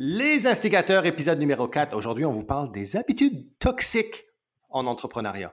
Les instigateurs, épisode numéro 4. Aujourd'hui, on vous parle des habitudes toxiques en entrepreneuriat.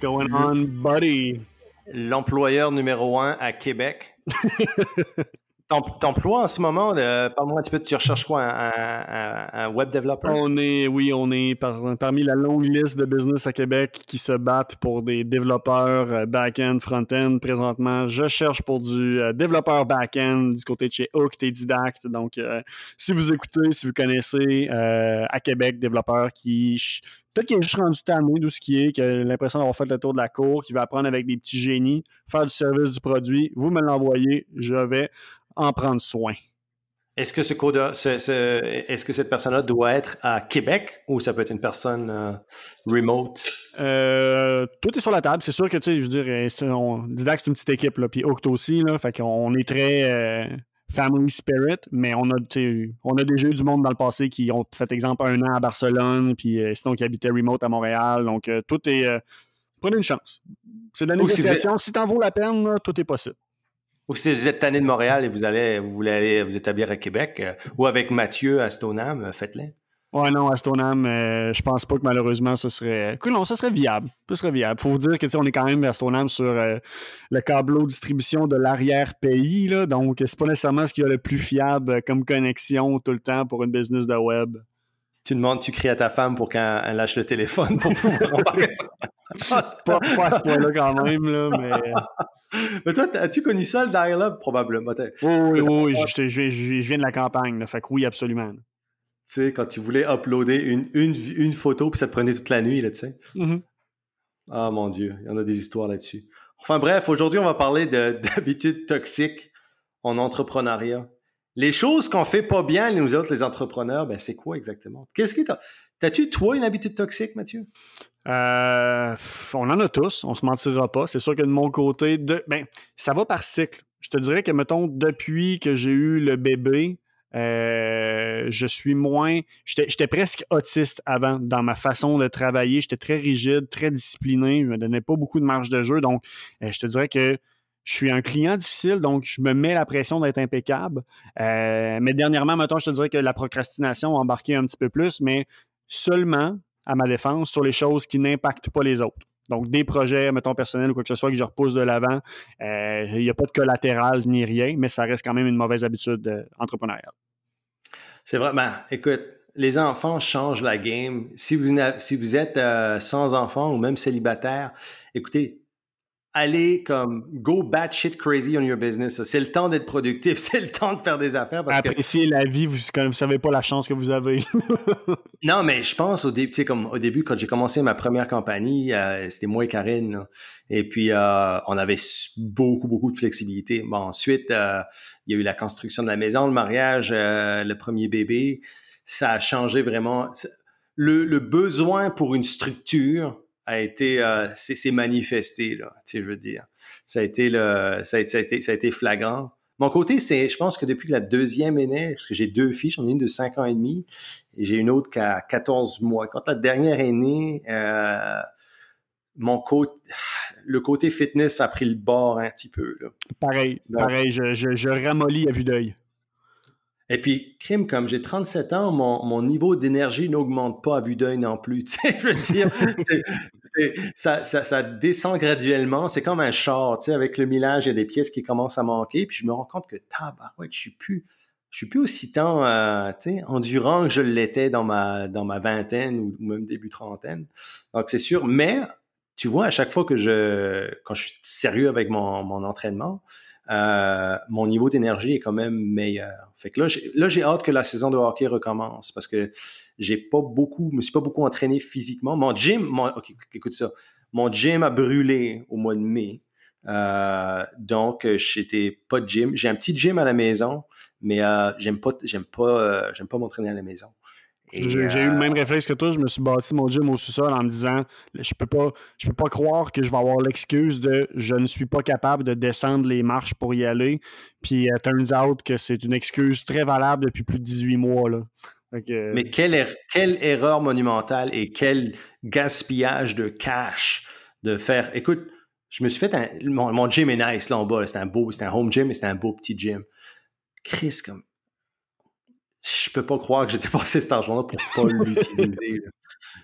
going on, buddy? L'employeur numéro un à Québec. T'emploies en ce moment, euh, parle-moi un petit peu, tu recherches quoi, un, un, web développeur? On est, oui, on est parmi la longue liste de business à Québec qui se battent pour des développeurs euh, back-end, front-end. Présentement, je cherche pour du euh, développeur back-end du côté de chez Hook et Donc, si vous écoutez, si vous connaissez à Québec, développeurs qui Peut-être qu'il est juste rendu tanné d'où ce qui est, qu'il a l'impression d'avoir fait le tour de la cour, qu'il va apprendre avec des petits génies, faire du service du produit. Vous me l'envoyez, je vais en prendre soin. Est-ce que ce code, est-ce que cette personne-là doit être à Québec ou ça peut être une personne euh, remote? Euh, tout est sur la table. C'est sûr que, tu sais, je dire, on, Didac, c'est une petite équipe, là, puis Octo aussi, fait qu'on est très... Euh, family spirit, mais on a, on a déjà eu du monde dans le passé qui ont fait exemple un an à Barcelone, puis euh, sinon qui habitait remote à Montréal. Donc euh, tout est. Euh, prenez une chance. C'est de la négociation. Si, t'en vaut la peine, tout est possible. Ou si vous êtes tanné de Montréal et vous allez vous voulez aller vous établir à Québec, ou avec Mathieu à Stoneham, faites-le. Ouais, non, Astronam, je pense pas que malheureusement ce serait. non, ça serait viable. Ça serait viable. Faut vous dire que tu sais, on est quand même à sur euh, le câbleau distribution de l'arrière-pays, là, donc c'est pas nécessairement ce qu'il y a le plus fiable euh, comme connexion tout le temps pour une business de web. Tu demandes, tu cries à ta femme pour qu'elle lâche le téléphone pour pouvoir pas, à ce point-là quand même, mais. toi, as-tu connu ça, le dial-up, probablement? Oui, oui, oui, je, viens de la campagne, là, fait que oui, absolument tu sais, quand tu voulais uploader une, photo, puis ça te prenait toute la nuit, là, tu sais. Mm-hmm. Ah, mon Dieu, il y en a des histoires là-dessus. Enfin, bref, aujourd'hui, on va parler d'habitudes toxiques en entrepreneuriat. Les choses qu'on fait pas bien, nous autres, les entrepreneurs, ben, c'est quoi exactement? Qu'est-ce qui T'as-tu, toi, une habitude toxique, Mathieu? Euh, on en a tous, on se mentira pas. C'est sûr que de mon côté, ben, ça va par cycle. Je te dirais que, mettons, depuis que j'ai eu le bébé, euh, je suis moins. J'étais presque autiste avant dans ma façon de travailler. J'étais très rigide, très discipliné. Je me donnais pas beaucoup de marge de jeu. Donc, euh, je te dirais que je suis un client difficile, donc je me mets la pression d'être impeccable. Euh, mais dernièrement, maintenant, je te dirais que la procrastination a embarqué un petit peu plus, mais seulement à ma défense sur les choses qui n'impactent pas les autres. Donc, des projets, mettons, personnels ou quoi que ce soit que je repousse de l'avant, euh, il n'y a pas de collatéral ni rien, mais ça reste quand même une mauvaise habitude euh, entrepreneuriale. C'est vraiment, écoute, les enfants changent la game. Si vous, êtes euh, sans enfant ou même célibataire, écoutez, aller comme go bat shit crazy on your business. C'est le temps d'être productif, c'est le temps de faire des affaires. Apprécier la vie, vous savez pas la chance que vous avez. non, mais je pense au, comme, au début, quand j'ai commencé ma première compagnie, euh, c'était moi et Karine. Et puis, euh, on avait beaucoup, beaucoup de flexibilité. Bon, ensuite, euh, il y a eu la construction de la maison, le mariage, le premier bébé. Ça a changé vraiment. le besoin pour une structure a été euh, c'est manifesté là, tu je veux dire. Ça a été le a, été ça a été flagrant. Mon côté, c'est je pense que depuis la deuxième aînée, parce que j'ai deux filles, j'en ai une de 5 ans et demi et j'ai une autre qui a 14 mois. Quand la dernière est née, euh, mon côté le côté fitness a pris le bord un petit peu Pareil, pareil, je, je, je ramollis à vue d'œil. Et puis, crime, comme j'ai 37 ans, mon, niveau d'énergie n'augmente pas à vue d'œil non plus. Tu sais, je veux dire, ça, descend graduellement. C'est comme un char, tu sais, avec le millage, il y a des pièces qui commencent à manquer. Puis je me rends compte que, ouais, je suis plus, je suis plus aussi tant, euh, tu sais, endurant que je l'étais dans ma, dans ma vingtaine ou même début trentaine. Donc, c'est sûr. Mais, tu vois, à chaque fois que je, quand je suis sérieux avec mon, mon entraînement, euh, mon niveau d'énergie est quand même meilleur. Fait que là, j'ai, là, j'ai hâte que la saison de hockey recommence parce que j'ai pas beaucoup, me suis pas beaucoup entraîné physiquement. Mon gym, mon, écoute ça, mon gym a brûlé au mois de mai. Euh, donc, j'étais pas de gym. J'ai un petit gym à la maison, mais euh, j'aime pas, j'aime pas, euh, j'aime pas m'entraîner à la maison. J'ai eu le euh, même réflexe que toi, je me suis bâti mon gym au sous-sol en me disant je peux pas je peux pas croire que je vais avoir l'excuse de je ne suis pas capable de descendre les marches pour y aller. Puis euh, turns out que c'est une excuse très valable depuis plus de 18 mois. Là. Mais quelle, er-, quelle erreur monumentale et quel gaspillage de cash de faire écoute, je me suis fait un, mon, gym est nice là en bas, C'était un beau, c'est un home gym et c'est un beau petit gym. Chris, comme je peux pas croire que j'ai dépensé cet argent-là pour pas l'utiliser.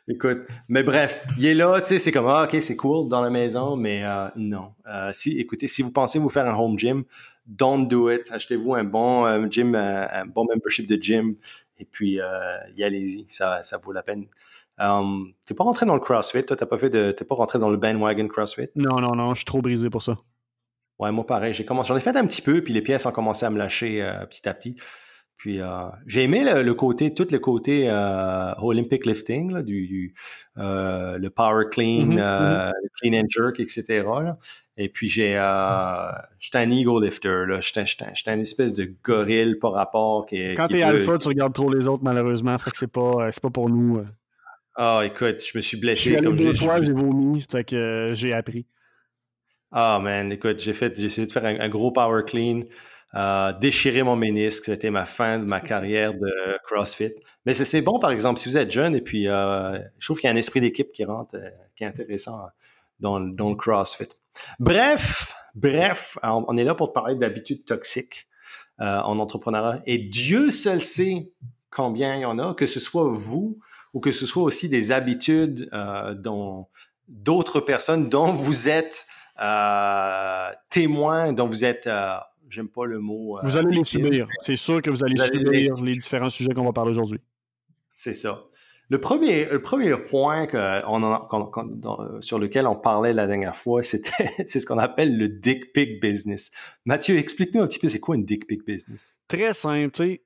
Écoute, mais bref, il est là, tu sais, c'est comme, ah, ok, c'est cool dans la maison, mais euh, non. Euh, si, écoutez, si vous pensez vous faire un home gym, don't do it. Achetez-vous un bon euh, gym, un, bon membership de gym, et puis y allez-y, ça, vaut la peine. Tu hum, t'es pas rentré dans le CrossFit, toi, Tu pas fait de, pas rentré dans le bandwagon CrossFit? Non, non, non, je suis trop brisé pour ça. Ouais, moi pareil, j'en ai fait un petit peu, puis les pièces ont commencé à me lâcher petit à petit. Puis euh, j'ai aimé le, côté, tout le côté euh, Olympic lifting, du, euh, le power clean, mm-hmm, euh, mm-hmm. le clean and jerk, etc. Et puis j'ai, mm. j'étais un ego lifter, là. J'étais, un espèce de gorille par rapport Quand Quand t'es alpha, tu regardes trop les autres malheureusement, fait que c'est pas, c'est pas pour nous. Ah, écoute, je me suis blessé. comme j'ai vomi, c'est que j'ai appris. Ah man, écoute, j'ai fait, j'ai essayé de faire un gros power clean déchirer mon ménisque, c'était ma fin de ma mmh carrière de CrossFit. Mais c'est bon, par exemple, si vous êtes jeune et puis euh, je trouve qu'il y a un esprit d'équipe qui rentre, euh, qui est intéressant euh, dans, le CrossFit. Bref, bref, on est là pour te parler d'habitudes toxiques en entrepreneuriat et Dieu seul sait combien il y en a, que ce soit vous ou que ce soit aussi des habitudes dont d'autres personnes dont vous êtes témoin, dont vous êtes J'aime pas le mot. Euh, vous allez les subir. C'est sûr que vous allez, subir les... différents sujets qu'on va parler aujourd'hui. C'est ça. Le premier, le premier point que on euh, sur lequel on parlait la dernière fois, c'était c'est ce qu'on appelle le dick pic business. Mathieu, explique-nous un petit peu c'est quoi une dick pic business. Très simple,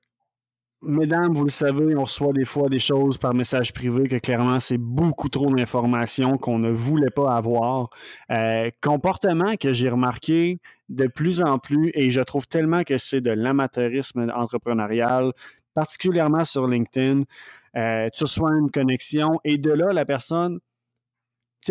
Mesdames, vous le savez, on reçoit des fois des choses par message privé que clairement c'est beaucoup trop d'informations qu'on ne voulait pas avoir. Euh, comportement que j'ai remarqué de plus en plus et je trouve tellement que c'est de l'amateurisme entrepreneurial, particulièrement sur LinkedIn. Euh, tu reçois une connexion et de là, la personne,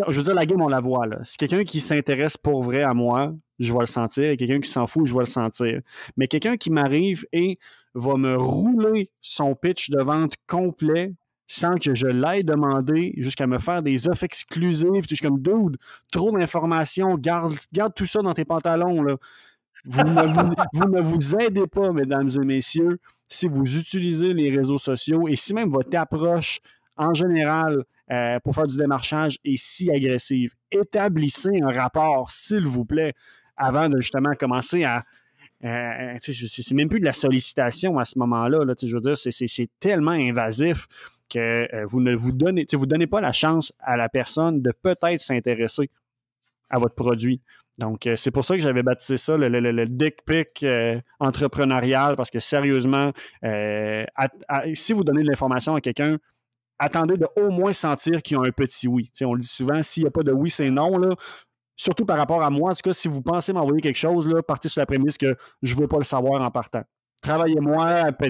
je veux dire, la game, on la voit. C'est quelqu'un qui s'intéresse pour vrai à moi, je vais le sentir. Et quelqu'un qui s'en fout, je vais le sentir. Mais quelqu'un qui m'arrive et va me rouler son pitch de vente complet sans que je l'aie demandé, jusqu'à me faire des offres exclusives. Je suis comme, dude, trop d'informations, garde, garde tout ça dans tes pantalons. Là. Vous, ne, vous, aidez pas, mesdames et messieurs, si vous utilisez les réseaux sociaux et si même votre approche en général euh, pour faire du démarchage est si agressive. Établissez un rapport, s'il vous plaît, avant de justement commencer à euh, euh, c'est même plus de la sollicitation à ce moment-là. Là, je veux dire, c'est tellement invasif que euh, vous ne vous donnez, vous donnez pas la chance à la personne de peut-être s'intéresser à votre produit. Donc, c'est pour ça que j'avais baptisé ça le, dick pic entrepreneurial, parce que sérieusement, si vous donnez de l'information à quelqu'un, attendez de au moins sentir qu'il y a un petit oui. on le dit souvent, s'il n'y a pas de oui, c'est non surtout par rapport à moi. En tout cas, si vous pensez m'envoyer quelque chose, là, partez sur la prémisse que je ne veux pas le savoir en partant. Travaillez-moi, ben,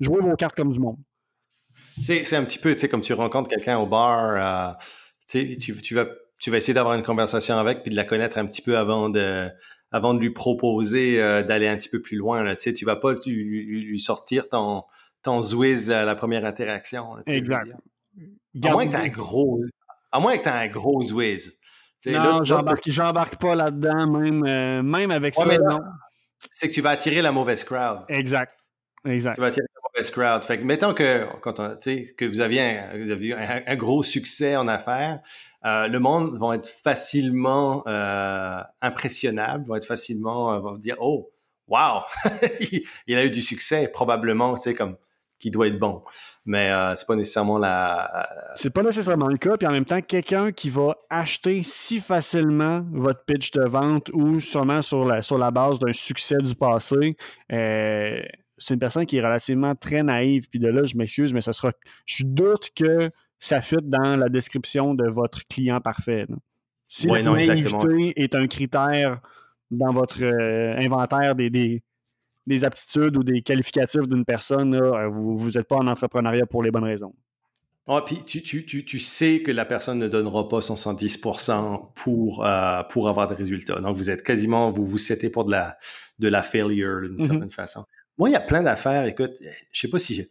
jouez vos cartes comme du monde. C'est un petit peu comme tu rencontres quelqu'un au bar, euh, tu, vas, tu vas essayer d'avoir une conversation avec puis de la connaître un petit peu avant de, avant de lui proposer euh, d'aller un petit peu plus loin. Là, tu ne vas pas lui, sortir ton, ton à la première interaction. exact. À moins que tu un gros, un gros zouiz non, j'embarque, pas là-dedans, même, euh, même avec ça. non. C'est que tu vas attirer la mauvaise crowd. Exact. Exact. Tu vas attirer la mauvaise crowd. Fait que mettons que, quand on, que vous aviez, un, un, gros succès en affaires, euh, le monde va être facilement euh, impressionnable, va être facilement, va dire, oh, wow, il, il, a eu du succès, probablement, tu sais, comme qui doit être bon. Mais euh, c'est pas nécessairement la. Euh, c'est pas nécessairement le cas. Puis en même temps, quelqu'un qui va acheter si facilement votre pitch de vente ou sûrement sur la, sur la base d'un succès du passé, euh, c'est une personne qui est relativement très naïve. Puis de là, je m'excuse, mais ça sera. Je doute que ça fuite dans la description de votre client parfait. Si la naïveté est un critère dans votre inventaire des, des aptitudes ou des qualificatifs d'une personne, euh, vous n'êtes pas en entrepreneuriat pour les bonnes raisons. Ah, puis tu, tu, sais que la personne ne donnera pas son 110% pour, euh, pour avoir des résultats. Donc, vous êtes quasiment, vous vous setez pour de la, de la failure d'une mm-hmm. certaine façon. Moi, il y a plein d'affaires. Écoute, je sais pas si je,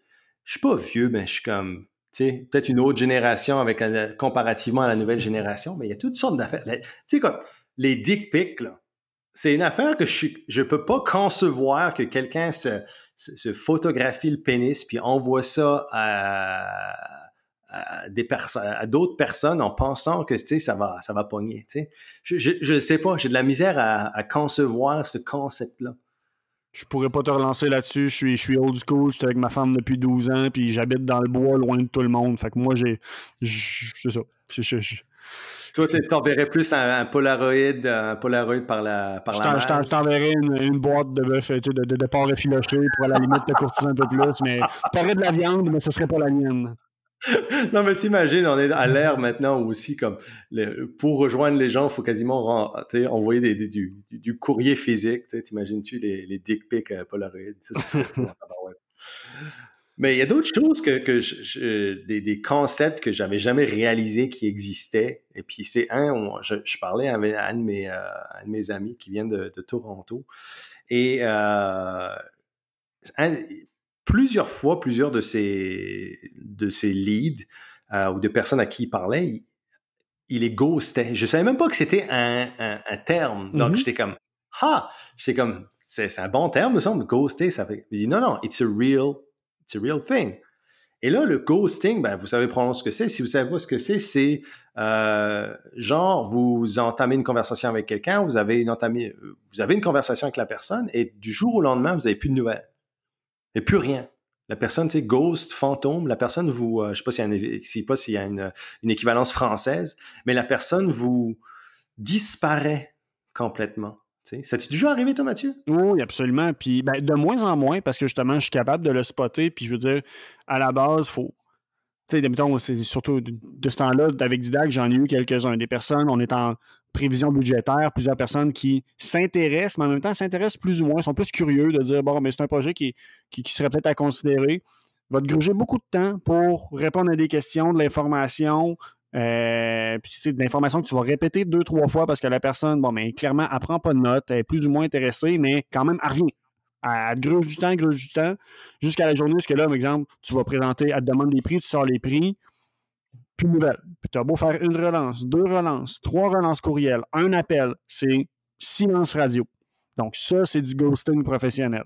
je suis pas vieux, mais je suis comme, tu sais, peut-être une autre génération avec euh, comparativement à la nouvelle génération, mais il y a toutes sortes d'affaires. Tu sais, comme les dick pics, là c'est une affaire que je ne peux pas concevoir que quelqu'un se, se, photographie le pénis puis envoie ça à, des personnes, à d'autres personnes en pensant que ça va, ça va pogner. Je ne sais pas, j'ai de la misère à, concevoir ce concept-là. Je pourrais pas te relancer là-dessus. Je suis, je suis old school. J'étais avec ma femme depuis 12 ans. Puis j'habite dans le bois, loin de tout le monde. Fait que moi, j'ai. C'est ça. Toi, tu t'enverrais plus un, Polaroid, un Polaroid par la, par la je, t'enverrais une, boîte de bœuf de, de, porc effiloché pour à la limite te courtiser un peu plus, mais t'aurais de la viande, mais ce serait pas la mienne. Non, mais t'imagines, on est à l'ère maintenant où aussi, comme, pour rejoindre les gens, il faut quasiment envoyer du, courrier physique. T'imagines-tu les, les dick pics euh, Polaroid? Ça, ça Mais il y a d'autres choses que, je, des, concepts que j'avais jamais réalisé qui existaient. Et puis c'est un, je, parlais avec euh, un de mes, amis qui vient de, Toronto. Et euh, plusieurs fois, plusieurs de ces, de ces leads euh, ou de personnes à qui il parlait, il, les ghostait. Je savais même pas que c'était un, un, terme. Donc mm-hmm. j'étais comme, ah, j'étais comme, c'est un bon terme, me semble, ghoster. Ça fait... dit non, non, it's a real it's a real thing. Et là, le ghosting, ben, vous savez probablement ce que c'est. Si vous savez pas ce que c'est, c'est euh, genre vous entamez une conversation avec quelqu'un, vous avez une euh, vous avez une conversation avec la personne, et du jour au lendemain, vous n'avez plus de nouvelles, et plus rien. La personne, c'est ghost, fantôme. La personne vous, euh, je sais pas s'il y a, y a une, équivalence française, mais la personne vous disparaît complètement. Ça t'est déjà arrivé, toi, Mathieu? Oui, absolument. Puis ben, de moins en moins, parce que justement, je suis capable de le spotter. Puis je veux dire, à la base, faut. Tu sais, c'est surtout de, ce temps-là, avec Didac, j'en ai eu quelques-uns. Des personnes, on est en prévision budgétaire, plusieurs personnes qui s'intéressent, mais en même temps s'intéressent plus ou moins, sont plus curieux de dire bon, mais c'est un projet qui, serait peut-être à considérer. Va te gruger beaucoup de temps pour répondre à des questions, de l'information, euh, puis c'est de l'information que tu vas répéter deux, trois fois parce que la personne, bon, mais clairement, elle prend pas de notes, elle est plus ou moins intéressée, mais quand même, elle revient. Elle, du temps, gruge du temps, jusqu'à la journée, parce que là, par exemple, tu vas présenter, elle te demande des prix, tu sors les prix, puis nouvelle. Puis tu as beau faire une relance, deux relances, trois relances courriel, un appel, c'est silence radio. Donc ça, c'est du ghosting professionnel.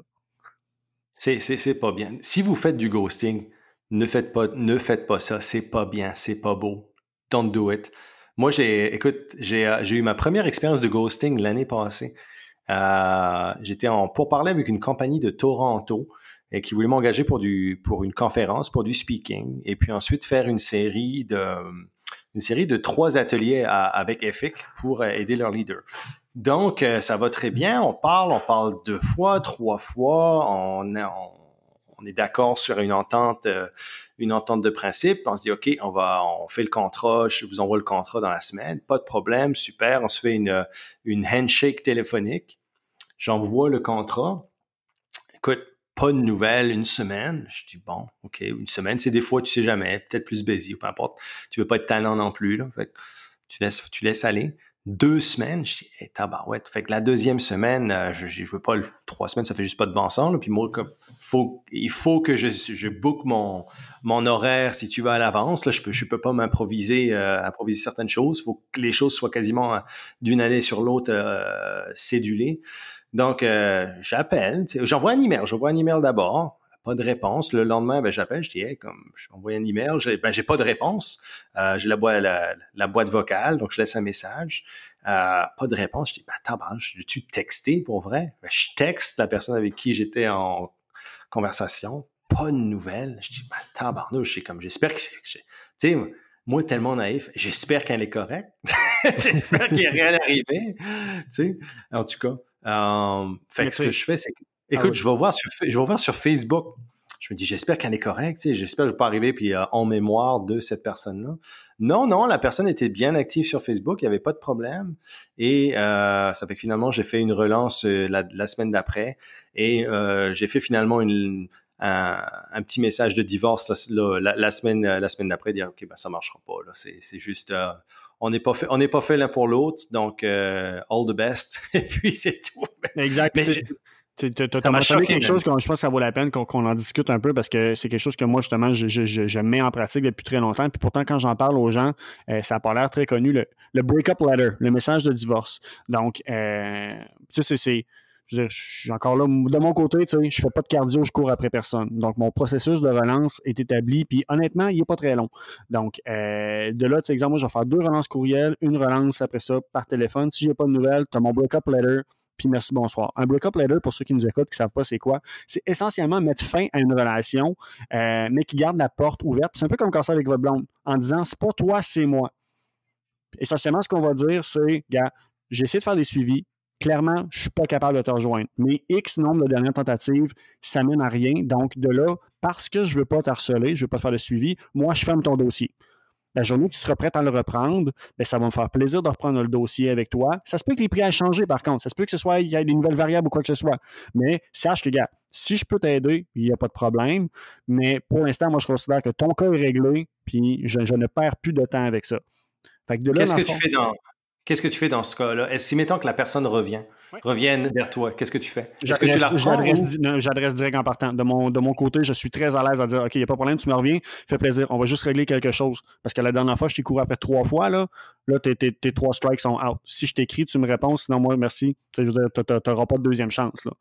C'est pas bien. Si vous faites du ghosting, ne faites pas, ne faites pas ça. C'est pas bien, c'est pas beau don't do it. Moi, j'ai, écoute, j'ai, euh, j'ai eu ma première expérience de ghosting l'année passée. Euh, j'étais en pourparlers avec une compagnie de Toronto et euh, qui voulait m'engager pour du pour une conférence, pour du speaking, et puis ensuite faire une série de une série de trois ateliers avec EFIC pour aider leur leader. Donc, ça va très bien. On parle, on parle deux fois, trois fois. on on est d'accord sur une entente, euh, une entente de principe. On se dit, OK, on va, on fait le contrat, je vous envoie le contrat dans la semaine. Pas de problème, super. On se fait une, une handshake téléphonique. J'envoie le contrat. Écoute, pas de nouvelles une semaine. Je dis, bon, OK, une semaine, c'est des fois, tu sais jamais, peut-être plus busy ou peu importe. Tu veux pas être talent non plus, tu laisses, tu laisses aller deux semaines, je dis, hey, eh, tabarouette. Fait que la deuxième semaine, euh, je, je veux pas le, trois semaines, ça fait juste pas de bon sens. Puis moi, faut, il faut que je, je book mon, mon horaire, si tu vas à l'avance. Là, je peux, je peux pas m'improviser, euh, improviser certaines choses. Faut que les choses soient quasiment euh, d'une année sur l'autre cédulées. Donc, j'appelle, j'envoie un email, j'envoie un email d'abord pas de réponse. Le lendemain, ben, j'appelle, je dis, hey, comme, j'envoie un email, j'ai, ben, j'ai pas de réponse. Euh, j'ai la, boîte, la, boîte vocale, donc je laisse un message. Euh, pas de réponse. Je dis, ben, attends, ben, tu texté pour vrai? Ben, je texte la personne avec qui j'étais en conversation. Pas de nouvelles. Je dis, ben, tabarnouche, comme, j'espère que c'est, tu sais, moi, tellement naïf, j'espère qu'elle est correcte. j'espère qu'il a rien arrivé. Tu sais, en tout cas. Euh, fait ce que je fais, c'est que ah Écoute, je, vais voir sur, Facebook. Je me dis, j'espère qu'elle est correcte. j'espère que je ne vais pas arriver puis euh, en mémoire de cette personne-là. Non, non, la personne était bien active sur Facebook. Il n'y avait pas de problème. Et euh, ça fait que finalement, j'ai fait une relance euh, la, semaine d'après. Et j'ai fait finalement une, un, petit message de divorce la, semaine la semaine d'après dire ok ben ça marchera pas c'est juste on n'est pas fait l'un pour l'autre donc all the best et puis c'est tout Exactement. Tu as mentionné quelque chose que je pense que ça vaut la peine qu'on en discute un peu parce que c'est quelque chose que moi, justement, je, je, mets en pratique depuis très longtemps. Puis pourtant, quand j'en parle aux gens, euh, ça n'a pas l'air très connu, le, break-up letter, le message de divorce. Donc, euh, tu sais, c'est je, suis encore là. De mon côté, tu sais, je fais pas de cardio, je cours après personne. Donc, mon processus de relance est établi, puis honnêtement, il n'est pas très long. Donc, euh, de là, tu sais, exemple, moi, je vais faire deux relances courriel, une relance après ça par téléphone. Si j'ai pas de nouvelles, tu as mon break-up letter, puis merci, bonsoir. Un break-up letter, pour ceux qui nous écoutent, qui ne savent pas c'est quoi, c'est essentiellement mettre fin à une relation, euh, mais qui garde la porte ouverte. C'est un peu comme quand ça avec votre blonde, en disant c'est pas toi, c'est moi. Essentiellement, ce qu'on va dire, c'est gars, j'ai essayé de faire des suivis, clairement, je ne suis pas capable de te rejoindre. Mais X nombre de dernières tentatives, ça mène à rien. Donc, de là, parce que je ne veux pas t'harceler, je ne veux pas faire de suivi, moi, je ferme ton dossier la journée que tu seras prête à le reprendre, mais ben, ça va me faire plaisir de reprendre le dossier avec toi. Ça se peut que les prix aient changé, par contre. Ça se peut que ce soit, il y ait des nouvelles variables ou quoi que ce soit. Mais sache que, gars, si je peux t'aider, il n'y a pas de problème. Mais pour l'instant, moi, je considère que ton cas est réglé, puis je, ne perds plus de temps avec ça. Qu'est-ce que, tu fais dans. Qu'est-ce que tu fais dans ce cas-là? Si mettons que la personne revient, revienne vers toi, qu'est-ce que tu fais? Est-ce que tu la J'adresse direct en partant. De mon, de mon côté, je suis très à l'aise à dire OK, il n'y a pas de problème, tu me reviens, fais plaisir, on va juste régler quelque chose. Parce que la dernière fois, je t'ai couru après trois fois, là, là tes, trois strikes sont out. Si je t'écris, tu me réponds, sinon moi, merci. Tu n'auras pas de deuxième chance. Là.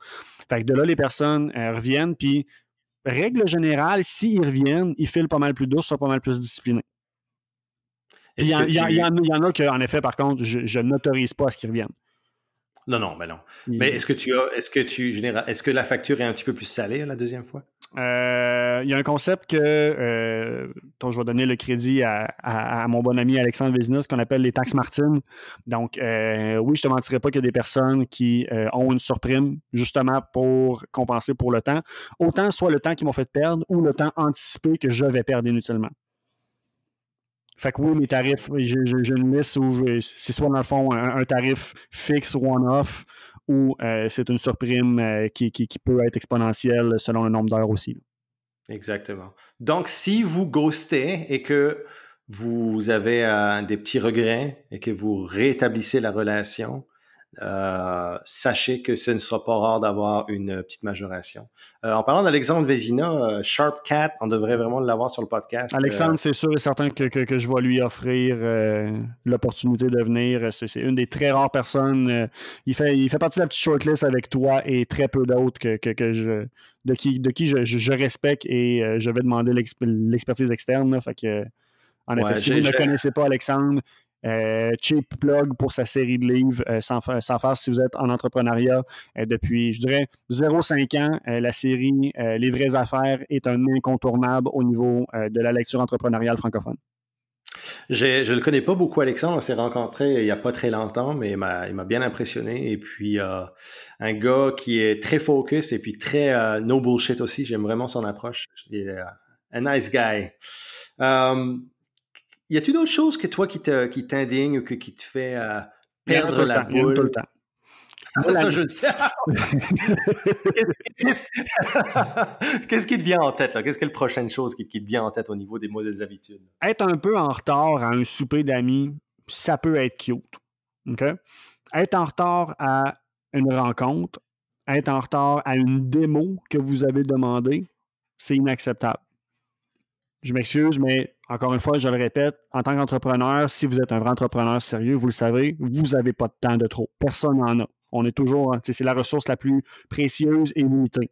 Fait que de là, les personnes euh, reviennent, puis règle générale, s'ils reviennent, ils filent pas mal plus douce, sont pas mal plus disciplinés. Il y, en a que, en effet, par contre, je, n'autorise pas à ce qu'ils reviennent. Non, non, mais ben non. Mais est-ce que tu est-ce que tu est-ce que la facture est un petit peu plus salée la deuxième fois? Euh, il y a un concept que euh, je vais donner le crédit à, mon bon ami Alexandre Vézina, ce qu'on appelle les taxes martines. Donc, euh, oui, je ne te mentirais pas qu'il y a des personnes qui euh, ont une surprime justement pour compenser pour le temps. Autant soit le temps qu'ils m'ont fait perdre ou le temps anticipé que je vais perdre inutilement. Fait que oui, mes tarifs, j'ai une liste où c'est soit dans le fond un, tarif fixe one-off ou euh, c'est une surprime euh, qui, peut être exponentielle selon le nombre d'heures aussi. Exactement. Donc, si vous ghostez et que vous avez euh, des petits regrets et que vous rétablissez la relation, euh, sachez que ce ne sera pas rare d'avoir une petite majoration. Euh, en parlant d'Alexandre Vézina, Sharpcat, euh, Sharp Cat, on devrait vraiment l'avoir sur le podcast. Alexandre, c'est sûr et certain que, je vais lui offrir l'opportunité de venir. C'est une des très rares personnes. il, fait, partie de la petite shortlist avec toi et très peu d'autres que, je, de qui, je, respecte et je vais demander l'expertise externe. en effet, si vous ne connaissez pas Alexandre, Chip euh, cheap plug pour sa série de livres euh, sans, sans, faire si vous êtes en entrepreneuriat euh, depuis, je dirais, 0,5 ans. la série Les vraies affaires est un incontournable au niveau de la lecture entrepreneuriale francophone. Je ne le connais pas beaucoup, Alexandre. On s'est rencontré il n'y a pas très longtemps, mais il m'a bien impressionné. Et puis, un gars qui est très focus et puis très no bullshit aussi. J'aime vraiment son approche. un nice guy. Y a-t-il d'autres choses que toi qui te, qui ou que, qui te fait euh, perdre la boule? Tout le temps. Ah, ça, je le sais. Qu'est-ce qui te vient en tête? Qu'est-ce que la prochaine chose qui, te vient en tête au niveau des mauvaises habitudes? Être un peu en retard à un souper d'amis, ça peut être cute. OK? Être en retard à une rencontre, être en retard à une démo que vous avez demandée, c'est inacceptable je m'excuse, mais encore une fois, je le répète, en tant qu'entrepreneur, si vous êtes un vrai entrepreneur sérieux, vous le savez, vous n'avez pas de temps de trop. Personne n'en a. On est toujours, hein, c'est la ressource la plus précieuse et limitée.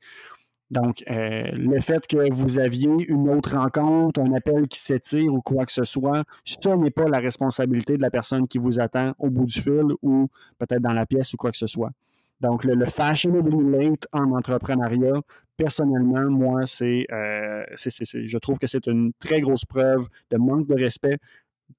Donc, euh, le fait que vous aviez une autre rencontre, un appel qui s'étire ou quoi que ce soit, ce n'est pas la responsabilité de la personne qui vous attend au bout du fil ou peut-être dans la pièce ou quoi que ce soit. Donc, le, le fashionably late en entrepreneuriat, personnellement, moi, euh, c'est, je trouve que c'est une très grosse preuve de manque de respect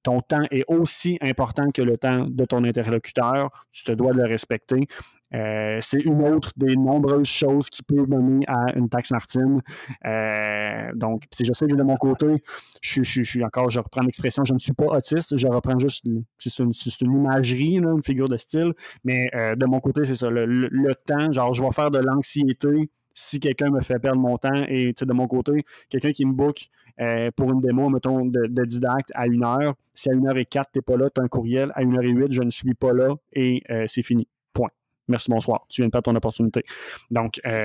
ton temps est aussi important que le temps de ton interlocuteur. Tu te dois de le respecter. Euh, c'est une autre des nombreuses choses qui peuvent mener à une taxe martine. Euh, donc, je sais que de mon côté, je, suis encore, je reprends l'expression, je ne suis pas autiste, je reprends juste, c'est une, imagerie, une figure de style, mais euh, de mon côté, c'est ça, le, le, temps, genre, je vais faire de l'anxiété si quelqu'un me fait perdre mon temps et de mon côté, quelqu'un qui me book euh, pour une démo, mettons, de, de didacte à une heure, si à une heure et quatre, t'es pas là, tu as un courriel, à une heure et huit, je ne suis pas là et euh, c'est fini. Point. Merci, bonsoir. Tu viens de perdre ton opportunité. Donc, euh,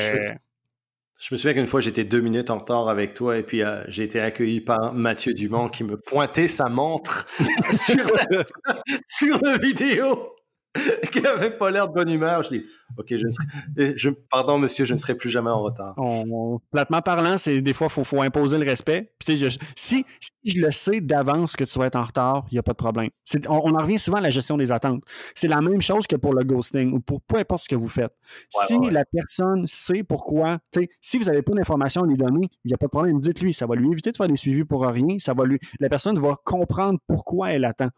je me souviens qu'une fois, j'étais deux minutes en retard avec toi et puis j'ai été accueilli par Mathieu Dumont qui me pointait sa montre sur, sur la vidéo. qui avait pas l'air de bonne humeur. Je dis, OK, je, pardon, monsieur, je ne serai plus jamais en retard. platement parlant, c'est des fois, il faut, imposer le respect. si, je le sais d'avance que tu vas être en retard, il n'y a pas de problème. On, en revient souvent à la gestion des attentes. C'est la même chose que pour le ghosting ou pour peu importe ce que vous faites. si la personne sait pourquoi, si vous n'avez pas d'informations à lui donner, il n'y a pas de problème. Dites-lui, ça va lui éviter de faire des suivis pour rien. Ça va lui, la personne va comprendre pourquoi elle attend.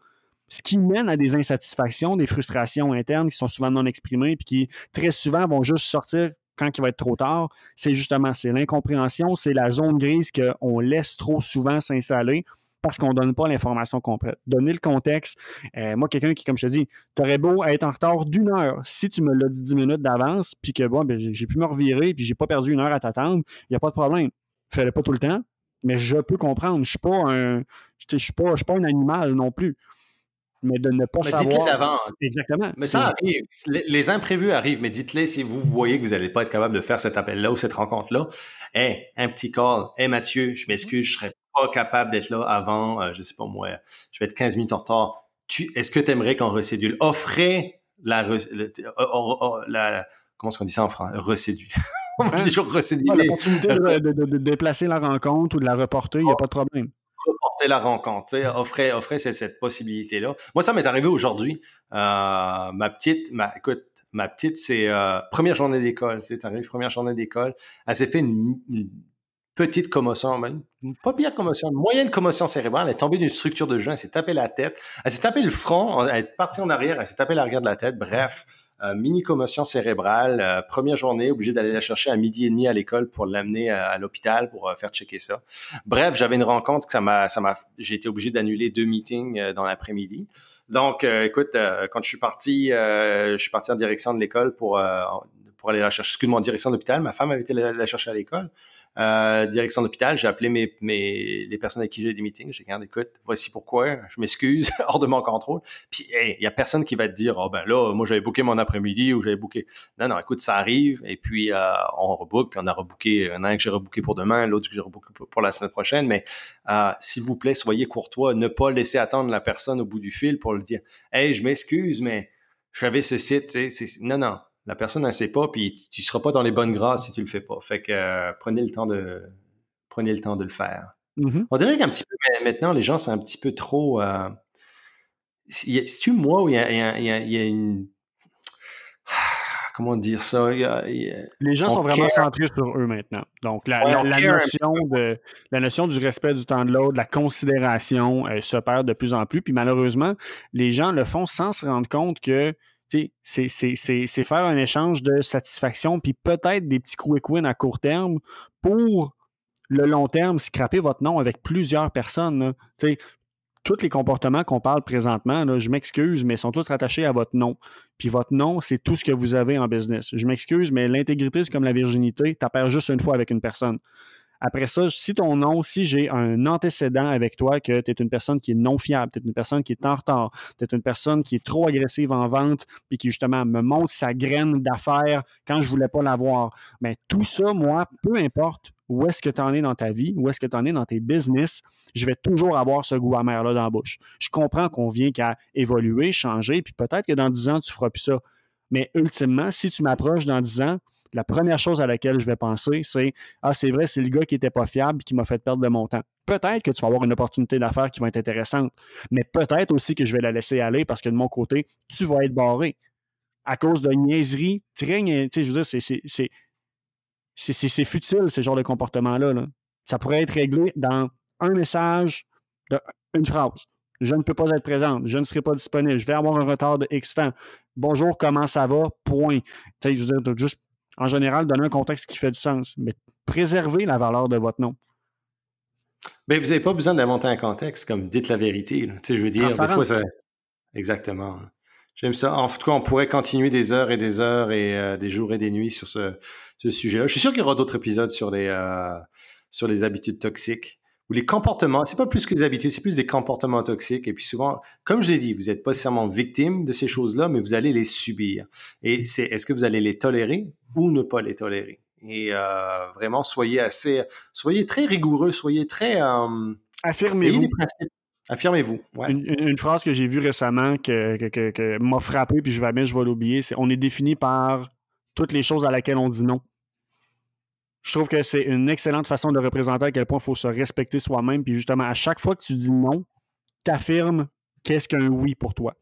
Ce qui mène à des insatisfactions, des frustrations internes qui sont souvent non exprimées, puis qui très souvent vont juste sortir quand il va être trop tard, c'est justement c'est l'incompréhension, c'est la zone grise qu'on laisse trop souvent s'installer parce qu'on ne donne pas l'information complète. Donner le contexte. Euh, moi, quelqu'un qui, comme je te dis, aurais beau être en retard d'une heure. Si tu me l'as dit dix minutes d'avance, puis que bon, ben, j'ai pu me revirer, puis j'ai pas perdu une heure à t'attendre, il n'y a pas de problème. fais pas tout le temps, mais je peux comprendre. Je ne suis pas un. je suis pas un animal non plus mais de ne pas mais Dites-les d'avant. Exactement. Mais ça arrive. Les imprévus arrivent, mais dites-les si vous voyez que vous n'allez pas être capable de faire cet appel-là ou cette rencontre-là. Hé, un petit call. Hé, hey, Mathieu, je mhm. m'excuse, je ne serais pas capable d'être là avant, je euh, je sais pas moi, je vais être 15 minutes en retard. Tu, est-ce que tu aimerais qu'on recédule? Offrez la, comment est-ce qu'on dit ça en français? Recédule. On va hein? toujours recéduler. L'opportunité de, déplacer la rencontre ou de la reporter, il n'y a pas de problème porter la rencontre, offrir cette, cette possibilité-là. Moi, ça m'est arrivé aujourd'hui. Euh, ma petite, ma, écoute, ma petite, c'est euh, première journée d'école. C'est arrivé, première journée d'école. Elle s'est fait une, petite commotion, ben, une pas bien commotion, moyenne commotion cérébrale. Elle est tombée d'une structure de jeu, elle s'est tapée la tête, elle s'est tapée le front, elle est partie en arrière, elle s'est tapée l'arrière de la tête. Bref, euh, mini commotion cérébrale, euh, première journée, obligé d'aller la chercher à midi et demi à l'école pour l'amener à, l'hôpital pour euh, faire checker ça. Bref, j'avais une rencontre que ça m'a, ça m'a, j'ai été obligé d'annuler deux meetings dans l'après-midi. Donc, écoute, quand je suis parti, je suis parti en direction de l'école pour pour aller la chercher. Excuse en direction l'hôpital, Ma femme avait été la chercher à l'école euh, direction d'hôpital, j'ai appelé mes, mes, les personnes avec qui j'ai des meetings. J'ai dit, écoute, voici pourquoi, je m'excuse, hors de mon contrôle. Puis, il y a personne qui va te dire, oh ben là, moi j'avais booké mon après-midi ou j'avais booké. Non, non, écoute, ça arrive. Et puis, euh, on rebook, puis on a rebooké un an que j'ai rebooké pour demain, l'autre que j'ai rebooké pour, la semaine prochaine. Mais euh, s'il vous plaît, soyez courtois, ne pas laisser attendre la personne au bout du fil pour le dire, hey, je m'excuse, mais j'avais ce site. Non, non, la personne ne sait pas, puis tu ne seras pas dans les bonnes grâces si tu ne le fais pas. Fait que euh, prenez le temps de prenez le temps de le faire. Mm-hmm. On dirait qu'un petit peu maintenant, les gens sont un petit peu trop. Euh, si tu moi où il y, a, une. Comment dire ça? les gens sont vraiment centrés sur eux maintenant. Donc, la, notion de, la notion du respect du temps de l'autre, de la considération elle euh, se perd de plus en plus. Puis malheureusement, les gens le font sans se rendre compte que c'est faire un échange de satisfaction, puis peut-être des petits quick wins à court terme pour le long terme, scraper votre nom avec plusieurs personnes. sais, Tous les comportements qu'on parle présentement, je m'excuse, mais sont tous rattachés à votre nom. Puis votre nom, c'est tout ce que vous avez en business. Je m'excuse, mais l'intégrité, c'est comme la virginité, tu perds juste une fois avec une personne. Après ça, si ton nom, si j'ai un antécédent avec toi, que tu es une personne qui est non fiable, tu es une personne qui est en retard, tu es une personne qui est trop agressive en vente, puis qui justement me montre sa graine d'affaires quand je ne voulais pas l'avoir. Mais ben, tout ça, moi, peu importe où est-ce que tu en es dans ta vie, où est-ce que tu en es dans tes business, je vais toujours avoir ce goût amer-là dans la bouche. Je comprends qu'on vient qu'à évoluer, changer, puis peut-être que dans 10 ans, tu ne feras plus ça. Mais ultimement, si tu m'approches dans 10 ans, la première chose à laquelle je vais penser, c'est Ah, c'est vrai, c'est le gars qui n'était pas fiable qui m'a fait perdre de mon temps. Peut-être que tu vas avoir une opportunité d'affaires qui va être intéressante, mais peut-être aussi que je vais la laisser aller parce que de mon côté, tu vas être barré à cause de niaiserie Très, je veux dire, c'est futile, ce genre de comportement-là. Là. Ça pourrait être réglé dans un message, une phrase. Je ne peux pas être présent. Je ne serai pas disponible. Je vais avoir un retard de X temps. Bonjour, comment ça va? Point. Tu sais, je veux dire, juste en général, donner un contexte qui fait du sens, mais préservez la valeur de votre nom. Mais ben, vous n'avez pas besoin d'inventer un contexte, comme dites la vérité. je veux dire, Exactement. J'aime ça. En tout cas, on pourrait continuer des heures et des heures et euh, des jours et des nuits sur ce, sujet-là. Je suis sûr qu'il y aura d'autres épisodes sur les, euh, sur les habitudes toxiques ou les comportements, c'est pas plus que des habitudes, c'est plus des comportements toxiques. Et puis souvent, comme je l'ai dit, vous n'êtes pas nécessairement victime de ces choses-là, mais vous allez les subir. Et c'est est-ce que vous allez les tolérer ou ne pas les tolérer? Et euh, vraiment, soyez assez, soyez très rigoureux, soyez très... Euh, Affirmez-vous. Affirmez-vous. Une, phrase que j'ai vue récemment que, m'a frappé, puis je vais, je vais l'oublier, c'est on est défini par toutes les choses à laquelle on dit non je trouve que c'est une excellente façon de représenter à quel point il faut se respecter soi-même. Puis justement, à chaque fois que tu dis non, tu affirmes qu'est-ce qu'un oui pour toi.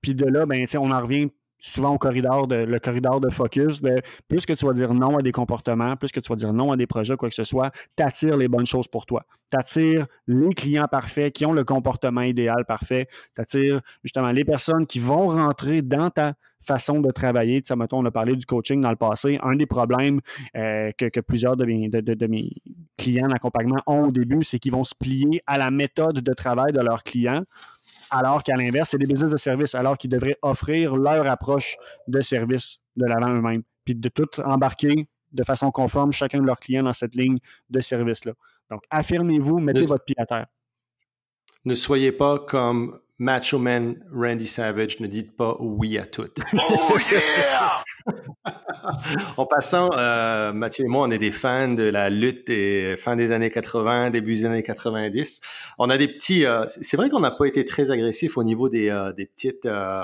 Puis de là, ben, on en revient souvent au corridor de le corridor de focus, ben, plus que tu vas dire non à des comportements, plus que tu vas dire non à des projets, quoi que ce soit, attires les bonnes choses pour toi. attires les clients parfaits qui ont le comportement idéal parfait. attires justement les personnes qui vont rentrer dans ta façon de travailler. Tu on a parlé du coaching dans le passé. Un des problèmes euh, que, plusieurs de mes, de mes clients d'accompagnement ont au début, c'est qu'ils vont se plier à la méthode de travail de leurs clients alors qu'à l'inverse, c'est des business de service, alors qu'ils devraient offrir leur approche de service de l'avant eux-mêmes, puis de tout embarquer de façon conforme chacun de leurs clients dans cette ligne de service-là. Donc, affirmez-vous, mettez votre pied à terre. Ne soyez pas comme Macho Man Randy Savage ne dites pas oui à tout. Oh yeah! en passant, euh, Mathieu et moi, on est des fans de la lutte des fin des années 80, début des années 90. On a des petits. Euh, c'est vrai qu'on n'a pas été très agressif au niveau des, petites. Euh,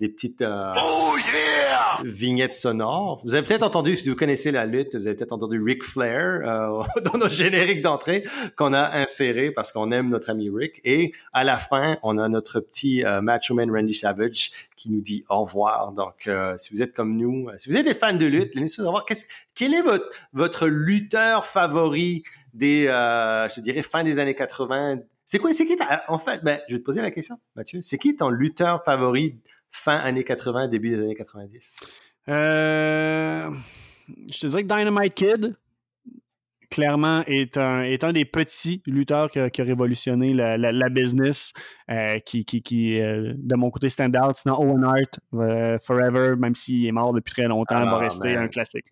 des petites oh yeah! vignette sonore. Vous avez peut-être entendu, si vous connaissez la lutte, vous avez peut-être entendu Ric Flair euh, dans nos génériques d'entrée qu'on a inséré parce qu'on aime notre ami Rick. Et à la fin, on a notre petit euh, Macho Randy Savage qui nous dit au revoir. Donc, euh, si vous êtes comme nous, euh, si vous êtes des fans de lutte, laissez-nous savoir quel est votre, votre lutteur favori des, je dirais, fin des années 80. C'est quoi, c'est qui, en fait, ben, je vais te poser la question, Mathieu. C'est qui ton lutteur favori fin années 80, début des années 90? Euh, je te dirais que Dynamite Kid, clairement, est un, est un des petits lutteurs qui a, révolutionné la, business, euh, qui, qui, euh, de mon côté, stand out. Sinon, Owen Hart, Forever, même s'il est mort depuis très longtemps, va ah, rester un classique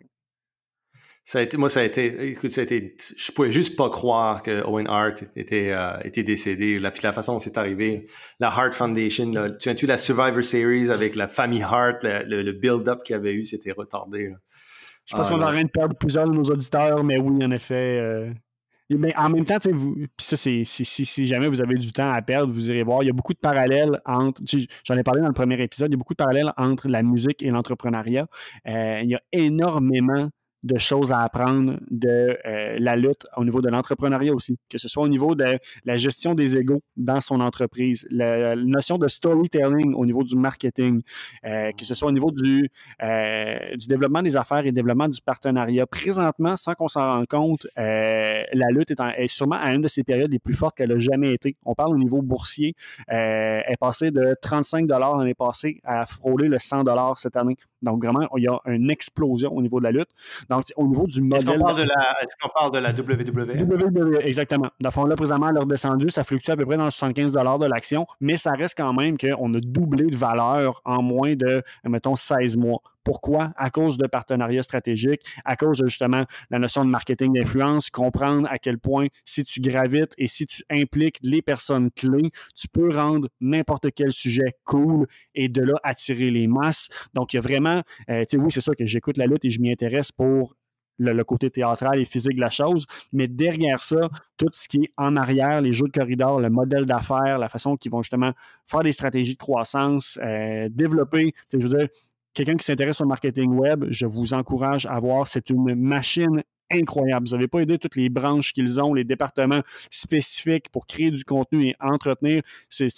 moi, ça a été, écoute, ça a été, je pouvais juste pas croire que Owen Hart était, euh, décédé. La, puis la façon dont c'est arrivé, la Hart Foundation, tu as tu la Survivor Series avec la famille Hart, le, build-up qu'il y avait eu, c'était retardé. Je pense ah, qu'on est rien de perdre plusieurs de nos auditeurs, mais oui, en effet. Euh, mais en même temps, ça, si jamais vous avez du temps à perdre, vous irez voir. Il y a beaucoup de parallèles entre. J'en ai parlé dans le premier épisode. Il y a beaucoup de parallèles entre la musique et l'entrepreneuriat. Euh, il y a énormément de choses à apprendre de euh, la lutte au niveau de l'entrepreneuriat aussi, que ce soit au niveau de la gestion des égaux dans son entreprise, la, notion de storytelling au niveau du marketing, euh, que ce soit au niveau euh, du, développement des affaires et développement du partenariat. Présentement, sans qu'on s'en rende compte, la lutte est, sûrement à une de ces périodes les plus fortes qu'elle a jamais été. On parle au niveau boursier, elle est passée de 35 l'année passée à frôler le 100 cette année. Donc, vraiment, il y a une explosion au niveau de la lutte. Donc, au niveau du modèle. Est-ce qu'on parle, de la, de la WWE? exactement. Dans le fond, là, présentement, l'heure descendue, ça fluctue à peu près dans les 75 de l'action, mais ça reste quand même qu'on a doublé de valeur en moins de, mettons, 16 mois pourquoi? À cause de partenariats stratégiques, à cause de justement la notion de marketing d'influence, comprendre à quel point si tu gravites et si tu impliques les personnes clés, tu peux rendre n'importe quel sujet cool et de là attirer les masses. Donc, il y a vraiment, euh, tu sais, oui, c'est ça que j'écoute la lutte et je m'y intéresse pour le, côté théâtral et physique de la chose, mais derrière ça, tout ce qui est en arrière, les jeux de corridor, le modèle d'affaires, la façon qu'ils vont justement faire des stratégies de croissance, euh, tu développer, je veux dire, quelqu'un qui s'intéresse au marketing web, je vous encourage à voir. C'est une machine incroyable. Vous n'avez pas aidé toutes les branches qu'ils ont, les départements spécifiques pour créer du contenu et entretenir. C'est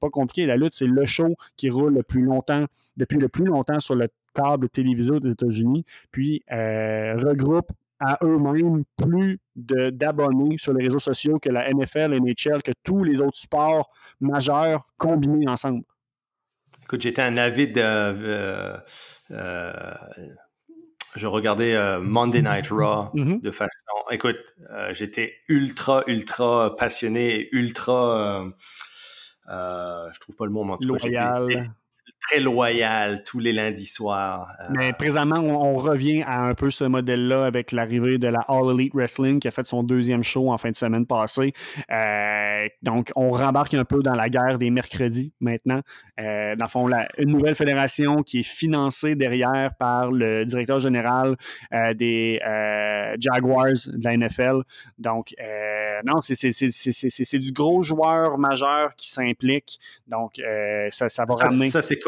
pas compliqué. La lutte, c'est le show qui roule le plus longtemps, depuis le plus longtemps sur le câble télévisuel des États-Unis, puis euh, regroupe à eux-mêmes plus d'abonnés sur les réseaux sociaux que la NFL, NHL, que tous les autres sports majeurs combinés ensemble. Écoute, j'étais un avide. Euh, euh, euh je regardais euh, Monday Night Raw mm-hmm. Mm-hmm. de façon. Écoute, j'étais ultra, ultra passionné, ultra. je trouve pas le mot, mais en tout très loyal tous les lundis soirs. Euh. Mais présentement, on, revient à un peu ce modèle-là avec l'arrivée de la All Elite Wrestling qui a fait son deuxième show en fin de semaine passée. Euh, donc, on rembarque un peu dans la guerre des mercredis maintenant. Euh, dans le fond, une nouvelle fédération qui est financée derrière par le directeur général des Jaguars de la NFL. Donc, non, c'est du gros joueur majeur qui s'implique. Donc, ça, va ramener. Ça, c'est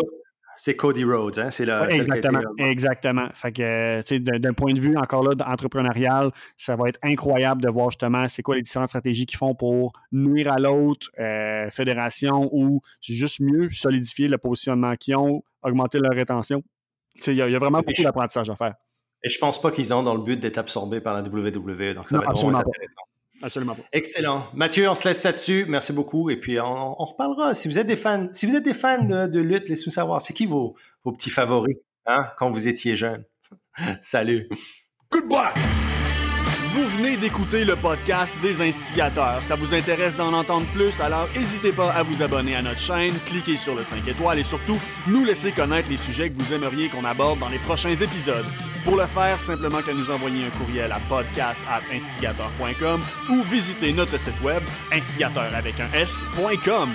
c'est Cody Rhodes, hein? c'est le. exactement. exactement. Fait que, d'un point de vue, encore là, entrepreneurial, ça va être incroyable de voir justement c'est quoi les différentes stratégies qu'ils font pour nuire à l'autre euh, fédération ou juste mieux solidifier le positionnement qu'ils ont, augmenter leur rétention. Il y, a vraiment beaucoup d'apprentissage à faire. Et je pense pas qu'ils ont dans le but d'être absorbés par la WWE, donc ça va être vraiment intéressant. Absolument pas. Excellent. Mathieu, on se laisse là-dessus. Merci beaucoup. Et puis, on, on, reparlera. Si vous êtes des fans, si vous êtes des fans de, lutte, laissez-nous savoir. C'est qui vos, vos petits favoris hein, quand vous étiez jeune? Salut. Goodbye! Vous venez d'écouter le podcast des instigateurs. Ça vous intéresse d'en entendre plus, alors n'hésitez pas à vous abonner à notre chaîne, cliquez sur le 5 étoiles et surtout, nous laisser connaître les sujets que vous aimeriez qu'on aborde dans les prochains épisodes. Pour le faire, simplement que nous envoyer un courriel à podcast.instigateur.com ou visitez notre site web instigateur avec un S.com.